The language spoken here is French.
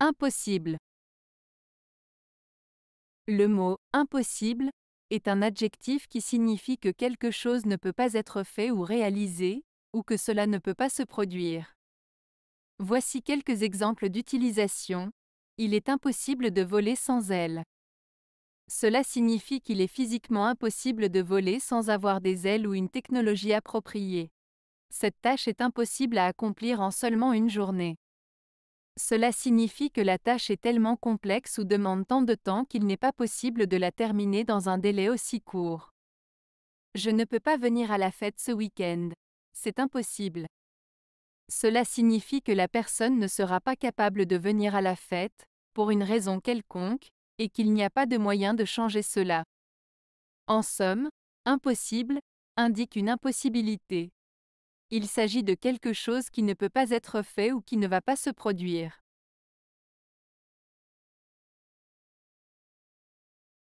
Impossible. Le mot impossible est un adjectif qui signifie que quelque chose ne peut pas être fait ou réalisé, ou que cela ne peut pas se produire. Voici quelques exemples d'utilisation. Il est impossible de voler sans ailes. Cela signifie qu'il est physiquement impossible de voler sans avoir des ailes ou une technologie appropriée. Cette tâche est impossible à accomplir en seulement une journée. Cela signifie que la tâche est tellement complexe ou demande tant de temps qu'il n'est pas possible de la terminer dans un délai aussi court. Je ne peux pas venir à la fête ce week-end. C'est impossible. Cela signifie que la personne ne sera pas capable de venir à la fête, pour une raison quelconque, et qu'il n'y a pas de moyen de changer cela. En somme, impossible indique une impossibilité. Il s'agit de quelque chose qui ne peut pas être fait ou qui ne va pas se produire.